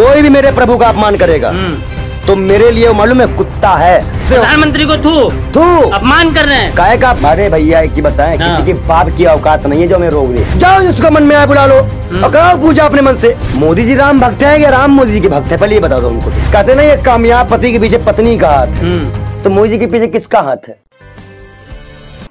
कोई भी मेरे प्रभु का अपमान करेगा हम्म। तो मेरे लिए मालूम है कुत्ता है प्रधानमंत्री को थू थू अपमान कर रहे हैं काय का अरे भैया एक चीज बताए हाँ। किसी की बाप की औकात नहीं है जो हमें रोक दे जाओ जिसको मन में आए बुला लो और हम्म। करो पूजा अपने मन से मोदी जी राम भक्त है या राम मोदी जी के भक्त है पहले ये बता दो उनको कहते ना ये कामयाब पति के पीछे पत्नी का हाथ हम्म। तो मोदी जी के पीछे किसका हाथ है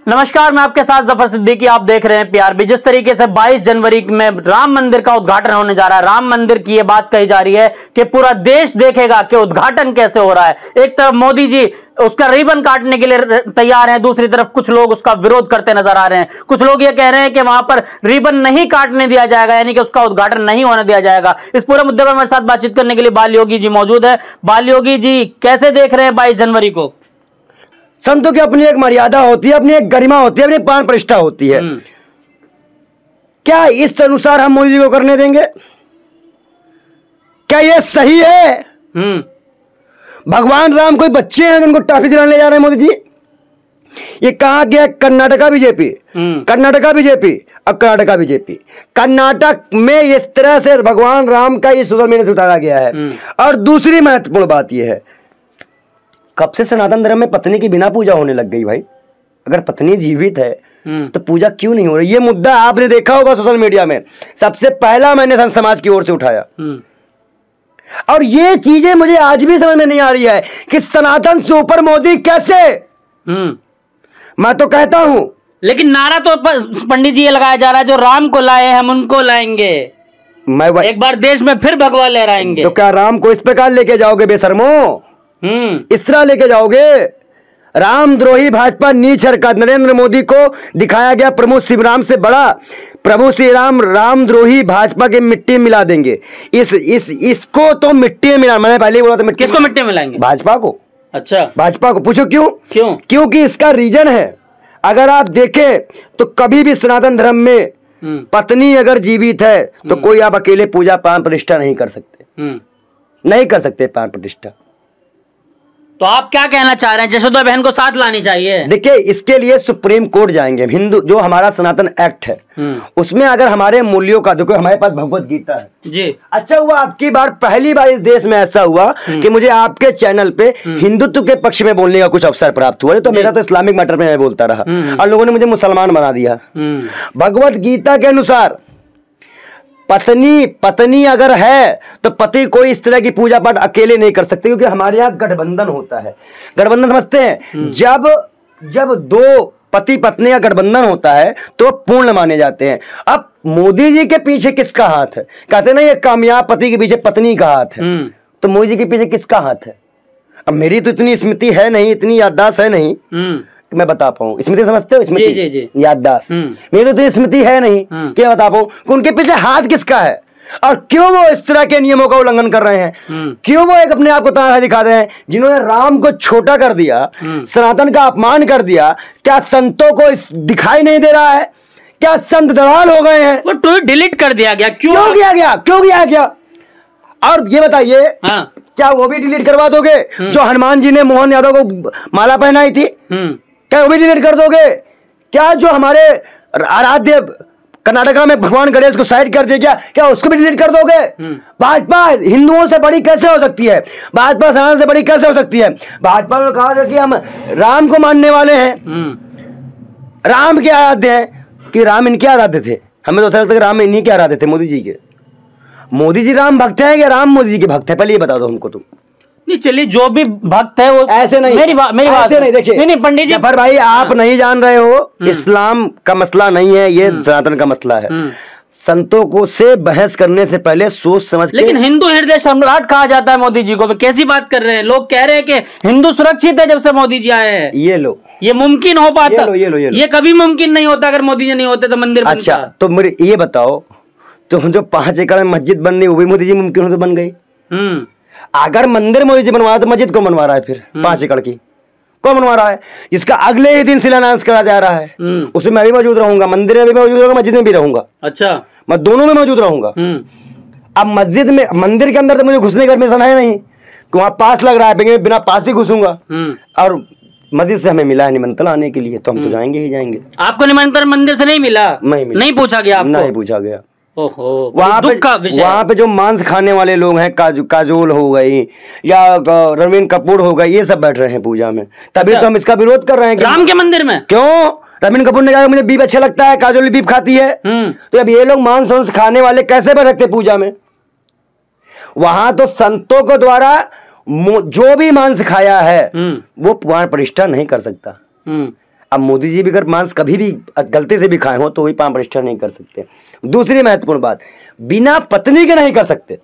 नमस्कार मैं आपके साथ जफर सिद्दीकी आप देख रहे हैं प्यार भी जिस तरीके से 22 जनवरी में राम मंदिर का उद्घाटन होने जा रहा है राम मंदिर की यह बात कही जा रही है कि पूरा देश देखेगा कि उद्घाटन कैसे हो रहा है एक तरफ मोदी जी उसका रिबन काटने के लिए तैयार हैं दूसरी तरफ कुछ लोग उसका विरोध करते नजर आ रहे हैं कुछ लोग ये कह रहे हैं कि वहां पर रिबन नहीं काटने दिया जाएगा यानी कि उसका उद्घाटन नहीं होने दिया जाएगा इस पूरे मुद्दे पर हमारे साथ बातचीत करने के लिए बाल योगी जी मौजूद है बाल योगी जी कैसे देख रहे हैं बाईस जनवरी को संतों की अपनी एक मर्यादा होती है अपनी एक गरिमा होती है अपनी प्राण प्रतिष्ठा होती है हम्म। क्या इस अनुसार हम मोदी जी को करने देंगे क्या यह सही है हम्म। भगवान राम कोई बच्चे हैं जिनको ट्रॉफी दिलाने ले जा रहे हैं मोदी जी ये कहा गया कर्नाटका बीजेपी हम्म। कर्नाटका बीजेपी अब कर्नाटका बीजेपी कर्नाटक में इस तरह से भगवान राम का ये सोशल मीडिया से उतारा गया है और दूसरी महत्वपूर्ण बात यह है कब से सनातन धर्म में पत्नी के बिना पूजा होने लग गई भाई अगर पत्नी जीवित है हम्म। तो पूजा क्यों नहीं हो रही ये मुद्दा आपने देखा होगा सोशल मीडिया में सबसे पहला मैंने संत समाज की ओर से उठाया हम्म। और ये चीजें मुझे आज भी समझ में नहीं आ रही है कि सनातन सुपर मोदी कैसे हम्म। मैं तो कहता हूं लेकिन नारा तो पंडित जी ये लगाया जा रहा है जो राम को लाए हम उनको लाएंगे मैं एक बार देश में फिर भगवान लहराएंगे तो क्या राम को इस प्रकार लेके जाओगे बेसरमो हम्म। इस तरह लेके जाओगे रामद्रोही भाजपा नीच हरकत नरेंद्र मोदी को दिखाया गया प्रभु श्री राम से बड़ा प्रभु श्री राम रामद्रोही भाजपा के मिट्टी मिला देंगे इस इस इसको तो मिट्टी मिला मैंने पहले बोला था मिट्टी किसको मिट्टी मिलाएंगे भाजपा को अच्छा भाजपा को पूछो क्यों क्यों क्योंकि इसका रीजन है अगर आप देखें तो कभी भी सनातन धर्म में हम्म। पत्नी अगर जीवित है तो हम्म। कोई आप अकेले पूजा प्राण प्रतिष्ठा नहीं कर सकते नहीं कर सकते प्राण प्रतिष्ठा तो आप क्या कहना चाह रहे हैं जशोदा बहन को साथ लानी चाहिए देखिए इसके लिए सुप्रीम कोर्ट जाएंगे हिंदू जो हमारा सनातन एक्ट है हम्म। उसमें अगर हमारे मूल्यों का देखो हमारे पास भगवत गीता है जी अच्छा हुआ आपकी बार पहली बार इस देश में ऐसा हुआ हम्म। कि मुझे आपके चैनल पे हम्म। हिंदुत्व के पक्ष में बोलने का कुछ अवसर प्राप्त हुआ तो मेरा तो इस्लामिक मैटर में बोलता रहा और लोगों ने मुझे मुसलमान बना दिया भगवत गीता के अनुसार पत्नी पत्नी अगर है तो पति कोई इस तरह की पूजा पाठ अकेले नहीं कर सकते क्योंकि हमारे यहाँ गठबंधन होता है गठबंधन समझते हैं हम्म। जब जब दो पति पत्नी का गठबंधन होता है तो पूर्ण माने जाते हैं अब मोदी जी के पीछे किसका हाथ है कहते ना ये कामयाब पति के पीछे पत्नी का हाथ है हम्म। तो मोदी जी के पीछे किसका हाथ है अब मेरी तो इतनी स्मृति है नहीं इतनी याददाश्त है नहीं हम्म। मैं बता पाऊँ स्मृति समझते हो स्मृति याददाश्त हम्म। मेरी तो इतनी स्मृति है नहीं हम्म। क्या बता पाऊँ उनके पीछे हाथ किसका है और क्यों वो इस तरह के नियमों का उल्लंघन कर रहे हैं हम्म। क्यों वो एक अपने आप को तारा दिखा रहे हैं जिन्होंने राम को छोटा कर दिया सनातन का अपमान कर दिया क्या संतों को इस दिखाई नहीं दे रहा है क्या संत दलाल हो गए हैं वो ट्वीट डिलीट कर दिया गया क्यों क्यों किया गया क्यों किया गया और ये बताइए हाँ। क्या वो भी डिलीट करवा दोगे जो हनुमान जी ने मोहन यादव को माला पहनाई थी क्या वो भी डिलीट कर दोगे क्या जो हमारे आराध्य कर्नाटका में भगवान गणेश को साइड कर दिया गया क्या उसको भी डिलीट कर दोगे हम्म। भाजपा हिंदुओं से बड़ी कैसे हो सकती है भाजपा सनातन से बड़ी कैसे हो सकती है भाजपा ने कहा कि हम राम को मानने वाले हैं हम्म। राम के आराध्य हैं कि राम इनके आराध्य थे हमें तो लगता है राम इन्हीं के आराध्य थे मोदी जी के मोदी जी राम भक्त हैं या राम मोदी जी के भक्त हैं पहले ये बता दो हमको तुम नहीं चलिए जो भी भक्त है वो ऐसे नहीं मेरी बात मेरी बात नहीं देखिए नहीं नहीं पंडित जी पर भाई आप नहीं जान रहे हो हम्म। इस्लाम का मसला नहीं है ये हम्म। सनातन का मसला है हम्म। संतों को से बहस करने से पहले सोच समझ लेकिन हिंदू हृदय सम्राट कहा जाता है मोदी जी को तो कैसी बात कर रहे हैं लोग कह रहे हैं कि हिंदू सुरक्षित है जब से मोदी जी आए हैं ये लोग ये मुमकिन हो पाता ये लो, ये लो, ये, लो। ये कभी मुमकिन नहीं होता अगर मोदी जी नहीं होते तो मंदिर अच्छा तो मेरे ये बताओ तो जो पांच एकड़ में मस्जिद बननी वो भी मोदी जी मुमकिन हो तो बन गई अगर मंदिर मोदी जी बनवा तो मस्जिद को बनवा रहा है फिर हम्म। पांच एकड़ की कौन बनवा रहा है इसका अगले ही दिन शिलान्यास करा जा रहा है हम्म। उसमें मैं भी मौजूद रहूंगा मंदिर में भी मौजूद रहूंगा मस्जिद में भी रहूंगा अच्छा मैं दोनों में मौजूद रहूंगा हम्म। अब मस्जिद में मंदिर के अंदर तो मुझे घुसने का एडमिशन है नहीं कि वहाँ पास लग रहा है मैं बिना पास ही घुसूंगा और मस्जिद से हमें मिला है निमंत्रण आने के लिए तो हम तो जाएंगे ही जाएंगे आपको निमंत्रण मंदिर से नहीं मिला नहीं, मिला। नहीं पूछा गया आपको नहीं पूछा गया वहाँ पे वहाँ पे जो मांस खाने वाले लोग हैं काजोल हो गई या रणवीर कपूर हो गए ये सब बैठ रहे हैं पूजा में तभी अच्छा। तो हम इसका विरोध कर रहे हैं राम के मंदिर में क्यों रवीन कपूर ने कहा मुझे बीप अच्छा लगता है काजोल बीप खाती है हम्म। तो अब ये लोग मांस वांस खाने वाले कैसे बैठ रखते पूजा में वहां तो संतों को द्वारा जो भी मांस खाया है हम्म। वो पुराण प्रतिष्ठा नहीं कर सकता हम्म। अब मोदी जी भी अगर मांस कभी भी गलती से भी खाए हो तो वही पाप प्रतिष्ठा नहीं कर सकते दूसरी महत्वपूर्ण बात बिना पत्नी के नहीं कर सकते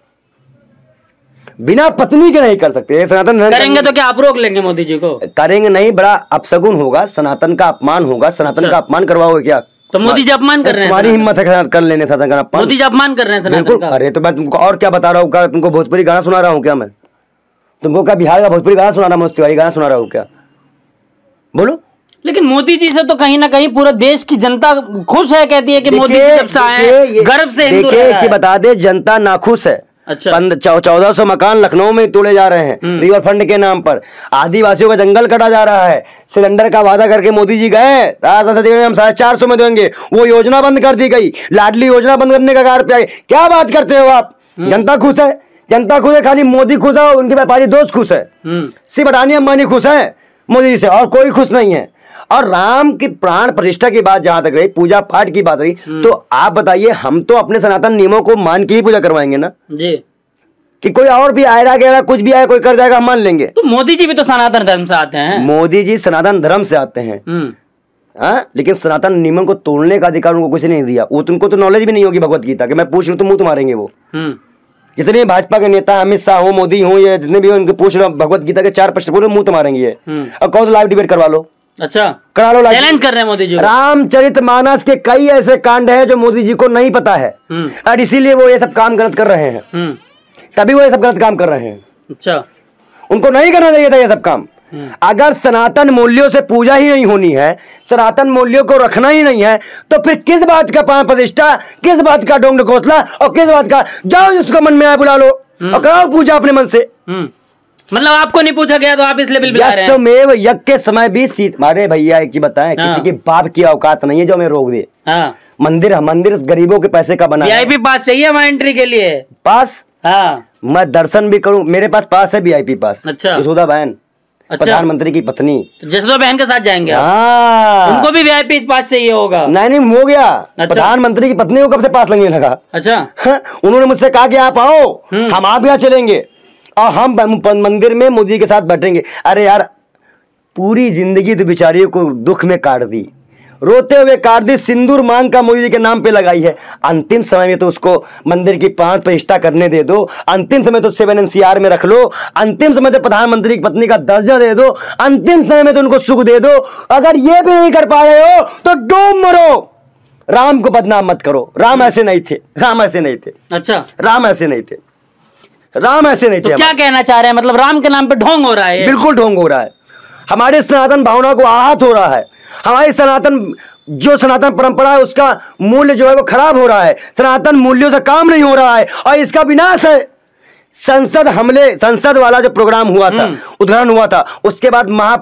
बिना पत्नी के नहीं कर सकते सनातन करेंगे तो क्या आप रोक लेंगे मोदी जी को करेंगे नहीं बड़ा अपसगुन होगा सनातन का अपमान होगा सनातन अच्छा। का अपमान करवाओगे क्या तो मोदी जी अपमान कर रहे हैं हिम्मत है कर लेने सनातन का अपमान मोदी जी अपमान कर रहे हैं सनातन का अरे तो मैं तुमको और क्या बता रहा हूँ क्या तुमको भोजपुरी गाना सुना रहा हूँ क्या मैं तुमको क्या बिहार का भोजपुरी गाना सुना रहा हूँ तिवारी गाना सुना रहा हूँ क्या बोलो लेकिन मोदी जी से तो कहीं ना कहीं पूरा देश की जनता खुश है कहती है कि मोदी जी जब से आए गर्व से देखिए बता दे जनता नाखुश है अच्छा चौदह सौ मकान लखनऊ में तोड़े जा रहे हैं हम्म। रिवर फंड के नाम पर आदिवासियों का जंगल कटा जा रहा है सिलेंडर का वादा करके मोदी जी गए हम चार सौ में देंगे वो योजना बंद कर दी गई लाडली योजना बंद करने का कार पे क्या बात करते हो आप हम्म। जनता खुश है जनता खुश है खाली मोदी खुश है उनके व्यापारी दोस्त खुश है सिर्फ अडानी अम्बानी खुश है मोदी जी से और कोई खुश नहीं है और राम की प्राण प्रतिष्ठा की बात जहां तक रही पूजा पाठ की बात रही हम्म। तो आप बताइए हम तो अपने सनातन नियमों को मान के ही पूजा करवाएंगे ना जी कि कोई और भी आएगा गहरा कुछ भी आया कोई कर जाएगा हम मान लेंगे तो मोदी जी भी तो सनातन धर्म से आते हैं मोदी जी सनातन धर्म से आते हैं आ? हम्म। हाँ, लेकिन सनातन नियमन को तोड़ने का अधिकार उनको कुछ नहीं दिया वो तुमको तो नॉलेज तो भी नहीं होगी भगवत गीता कि मैं पूछ रहा तो मुंह तो मारेंगे वो हम्म। जितने भाजपा के नेता अमित शाह हो मोदी हो या जितने भी उनके पूछ हो भगवत गीता के चार प्रश्न पूरे मुंह तो मारेंगे और कौन लाइव डिबेट करवा लो अच्छा करा लो चैलेंज कर रहे हैं मोदी जी रामचरित मानस के कई ऐसे कांड हैं जो मोदी जी को नहीं पता है हम्म। और इसीलिए वो ये सब काम गलत कर रहे हैं हम्म। तभी वो ये सब गलत काम कर रहे हैं अच्छा उनको नहीं करना चाहिए था ये सब काम हम्म। अगर सनातन मूल्यों से पूजा ही नहीं होनी है सनातन मूल्यों को रखना ही नहीं है तो फिर किस बात का पान प्रतिष्ठा किस बात का डोंग घोसला और किस बात का जाओ जिसको मन में आए बुला लो और कराओ पूजा अपने मन से मतलब आपको नहीं पूछा गया तो आप इस लेवल यशमेव तो यज्ञ के समय भी सीत मारे भैया एक चीज बताए हाँ। किसी की बाप की औकात नहीं है जो हमें रोक दे हाँ। मंदिर मंदिर गरीबों के पैसे का बना पी पास चाहिए हमारे एंट्री के लिए पास हाँ मैं दर्शन भी करूँ मेरे पास पास है वीआईपी पास अच्छा यशोदा बहन अच्छा। प्रधानमंत्री की पत्नी तो जसोदा बहन के साथ जाएंगे हाँ। उनको भी वीआईपी पास चाहिए होगा नहीं नहीं हो गया अच्छा। प्रधानमंत्री की पत्नी को कब से पास लगने लगा अच्छा हाँ, उन्होंने मुझसे कहा कि आप आओ हम्म। हम आप यहाँ चलेंगे और हम मंदिर में मोदी के साथ बैठेंगे अरे यार पूरी जिंदगी तो बेचारियों को दुख में काट दी रोते हुए दी सिंदूर मांग का मोदी के नाम पे लगाई है अंतिम समय में तो उसको मंदिर की पांच प्रतिष्ठा करने दे दो अंतिम समय तो सेवन एनसीआर में रख लो अंतिम समय तो प्रधानमंत्री की पत्नी का दर्जा दे दो अंतिम समय में तो उनको सुख दे दो अगर ये भी नहीं कर पा रहे हो तो डूब मरो राम को बदनाम मत करो राम ऐसे नहीं थे राम ऐसे नहीं थे अच्छा राम ऐसे नहीं थे राम ऐसे नहीं तो थे क्या कहना चाह रहे हैं मतलब राम के नाम पे ढोंग हो रहा है बिल्कुल ढोंग हो रहा है हमारे सनातन भावना को आहत हो रहा है हमारी सनातन जो सनातन परंपरा है उसका मूल्य जो है वो खराब हो रहा है सनातन मूल्यों से काम नहीं हो रहा है और इसका विनाश है संसद हमले संसद वाला जो प्रोग्राम हुआ था हम्म। उदाहरण हुआ था उसके बाद महा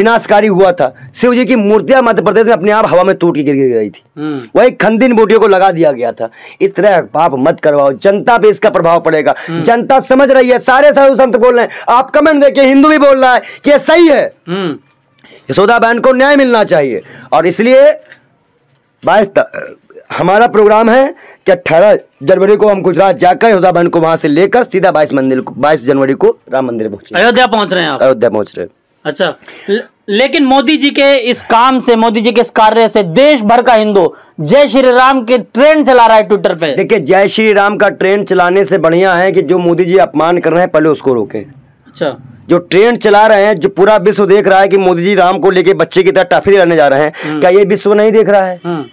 विनाशकारी हुआ था शिव जी की मूर्तियां मध्य प्रदेश में अपने आप हवा में टूट के गिर गई थी हम्म। वही खंदिन बोटियों को लगा दिया गया था इस तरह पाप मत करवाओ जनता पे इसका प्रभाव पड़ेगा हम्म। जनता समझ रही है सारे साधु संत बोल रहे हैं आप कमेंट देखिए हिंदू भी बोल रहा है कि ये सही है यशोदा बहन को न्याय मिलना चाहिए और इसलिए बाईस हमारा प्रोग्राम है कि अट्ठारह जनवरी को हम गुजरात जाकर अयोध्या बहन को वहां से लेकर सीधा बाईस मंदिर को बाईस जनवरी को राम मंदिर पहुंचे अयोध्या पहुंच रहे हैं अयोध्या पहुंच रहे हैं अच्छा लेकिन मोदी जी के इस काम से मोदी जी के इस कार्य से देश भर का हिंदू जय श्री राम के ट्रेन चला रहा है ट्विटर पे देखिए जय श्री राम का ट्रेन चलाने से बढ़िया है कि जो मोदी जी अपमान कर रहे हैं पहले उसको रोके अच्छा जो ट्रेन चला रहे हैं जो पूरा विश्व देख रहा है कि मोदी जी राम को लेके बच्चे की तरह टाफी लाने जा रहे हैं हम्म। क्या ये विश्व नहीं देख रहा है हम्म।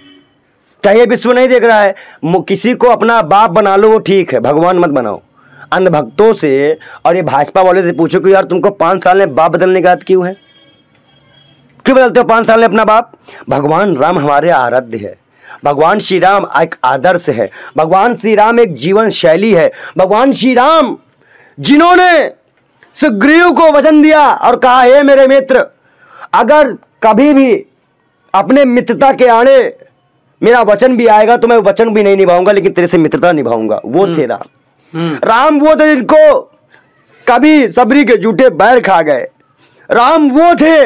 चाहे विश्व नहीं देख रहा है किसी को अपना बाप बना लो वो ठीक है भगवान मत बनाओ अंधभक्तों से और ये भाजपा वाले से पूछो कि यार तुमको पाँच साल में बाप बदलने का क्यों है क्यों बदलते हो पाँच साल में अपना बाप भगवान राम हमारे आराध्य है भगवान श्री राम एक आदर्श है भगवान श्री राम एक जीवन शैली है भगवान श्री राम जिन्होंने सुग्रीव को वचन दिया और कहा हे मेरे मित्र अगर कभी भी अपने मित्रता के आने मेरा वचन भी आएगा तो मैं वचन भी नहीं निभाऊंगा लेकिन तेरे से मित्रता निभाऊंगा वो थे हम्म। राम हम्म। राम वो थे जिनको कभी सबरी के जूठे बैर खा गए राम वो थे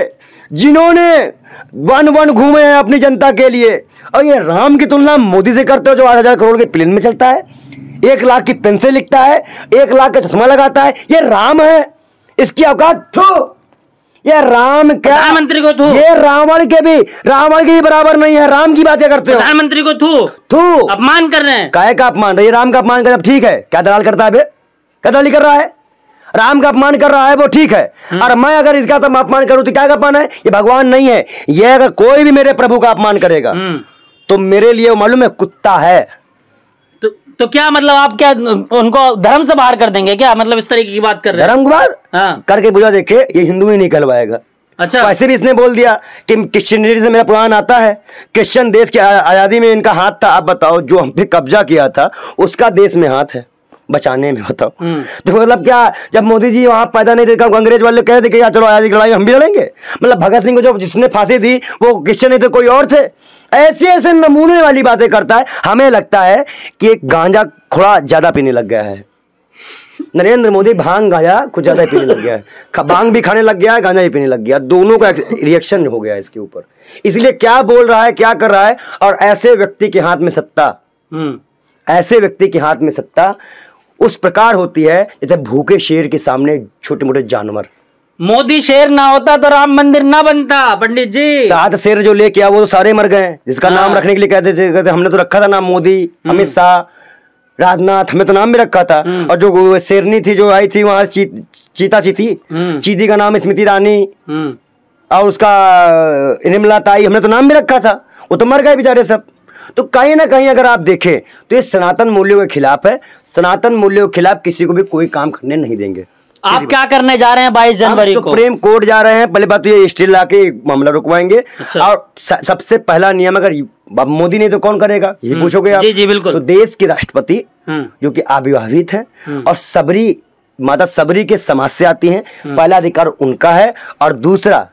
जिन्होंने वन वन घूमे हैं अपनी जनता के लिए और ये राम की तुलना मोदी से करते हो जो आठ हजार करोड़ के प्लेन में चलता है एक लाख की पेंसिल लिखता है एक लाख का चश्मा लगाता है ये राम है इसकी औकात थो ये राम क्या प्रधानमंत्री को थू ये रावण के भी रावण के बराबर नहीं है राम की बातें करते हो प्रधानमंत्री को थू थू अपमान कर रहे हैं काय का अपमान रही राम का अपमान कर ठीक है क्या दलाल करता है क्या दलाली कर रहा है राम का अपमान कर रहा है वो ठीक है हम्म। और मैं अगर इसका तो अपमान करूं तो क्या का अपमान है ये भगवान नहीं है ये अगर कोई भी मेरे प्रभु का अपमान करेगा हम्म। तो मेरे लिए मालूम है कुत्ता है तो क्या मतलब आप क्या उनको धर्म से बाहर कर देंगे क्या मतलब इस तरीके की बात कर रहे हैं धर्म हाँ करके बुझा देखे ये हिंदू ही नहीं अच्छा वैसे तो भी इसने बोल दिया कि क्रिश्चियनिटी से मेरा पुराण आता है क्रिश्चियन देश की आज़ादी में इनका हाथ था आप बताओ जो हम पे कब्जा किया था उसका देश में हाथ है बचाने में होता तो मतलब क्या जब मोदी जी वहां पैदा नहीं थे अंग्रेज वाले कह रहे थे कि यार चलो आजादी लड़ाई हम भी लड़ेंगे मतलब भगत सिंह को जो जिसने फांसी दी वो क्रिश्चन नहीं थे कोई और थे ऐसे ऐसे नमूने वाली बातें करता है हमें लगता है कि एक गांजा थोड़ा ज़्यादा पीने लग गया है नरेंद्र मोदी भांग गाया कुछ ज़्यादा पीने लग गया है भांग भी खाने लग गया है गांजा भी पीने लग गया दोनों का रिएक्शन हो गया इसके ऊपर इसलिए क्या बोल रहा है क्या कर रहा है और ऐसे व्यक्ति के हाथ में सत्ता हम्म। ऐसे व्यक्ति के हाथ में सत्ता उस प्रकार होती है जैसे भूखे शेर के सामने छोटे मोटे जानवर मोदी शेर ना होता तो राम मंदिर ना बनता पंडित जी सात शेर जो लेके आया वो तो सारे मर गए जिसका नाम हाँ। रखने के लिए कहते थे कहते हमने तो रखा था नाम मोदी हम्म। अमित शाह राजनाथ हमें तो नाम भी रखा था हम्म। और जो शेरनी थी जो आई थी वहां ची, चीता चीती हम्म। चीती का नाम स्मृति रानी और उसका निर्मला ताई हमने तो नाम भी रखा था वो तो मर गए बेचारे सब तो कहीं ना कहीं अगर आप देखें तो ये सनातन मूल्यों के खिलाफ है सनातन मूल्यों के खिलाफ किसी को भी कोई काम करने नहीं देंगे आप क्या करने जा रहे हैं बाईस जनवरी सुप्रीम को कोर्ट जा रहे हैं पहले बात तो ये स्टील ला के मामला रुकवाएंगे अच्छा। और सबसे पहला नियम अगर मोदी नहीं तो कौन करेगा ये हम्म। पूछोगे आप जी जी बिल्कुल तो देश के राष्ट्रपति हम्म। जो कि अविवाहित हैं हम्म। और सबरी माता सबरी के समाज से आती हैं पहला अधिकार उनका है और दूसरा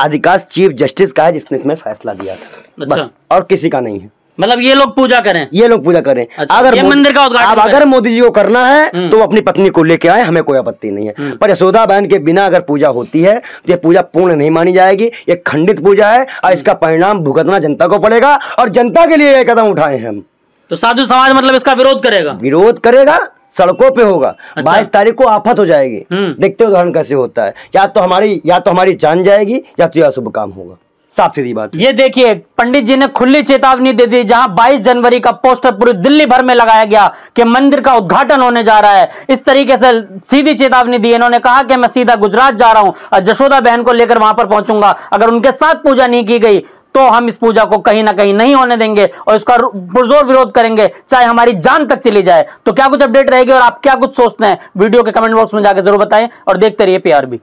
अधिकाश चीफ जस्टिस का है जिसने इसमें फैसला दिया था अच्छा। बस और किसी का नहीं है मतलब ये लोग पूजा करें ये लोग पूजा करें अच्छा, अगर मंदिर का अब अगर मोदी जी को करना है हम्म। तो अपनी पत्नी को लेके आए हमें कोई आपत्ति नहीं है हम्म। पर यशोदा बहन के बिना अगर पूजा होती है तो ये पूजा पूर्ण नहीं मानी जाएगी ये खंडित पूजा है और इसका परिणाम भुगतना जनता को पड़ेगा और जनता के लिए ये कदम उठाए हैं हम तो साधु समाज मतलब इसका विरोध करेगा विरोध करेगा सड़कों पे होगा अच्छा। बाईस तारीख को आफत हो जाएगी हम्म। देखते हो उदाहरण कैसे होता है या तो हमारी या तो हमारी जान जाएगी या तो यह शुभ काम होगा साफ सीधी बात ये देखिए पंडित जी ने खुली चेतावनी दे दी जहां 22 जनवरी का पोस्टर पूरी दिल्ली भर में लगाया गया कि मंदिर का उद्घाटन होने जा रहा है इस तरीके से सीधी चेतावनी दी इन्होंने कहा कि मैं सीधा गुजरात जा रहा हूं और जशोदा बहन को लेकर वहां पर पहुंचूंगा अगर उनके साथ पूजा नहीं की गई तो हम इस पूजा को कहीं ना कहीं नहीं होने देंगे और इसका पुरजोर विरोध करेंगे चाहे हमारी जान तक चली जाए तो क्या कुछ अपडेट रहेगी और आप क्या कुछ सोचते हैं वीडियो के कमेंट बॉक्स में जाकर जरूर बताएं और देखते रहिए पीआरबी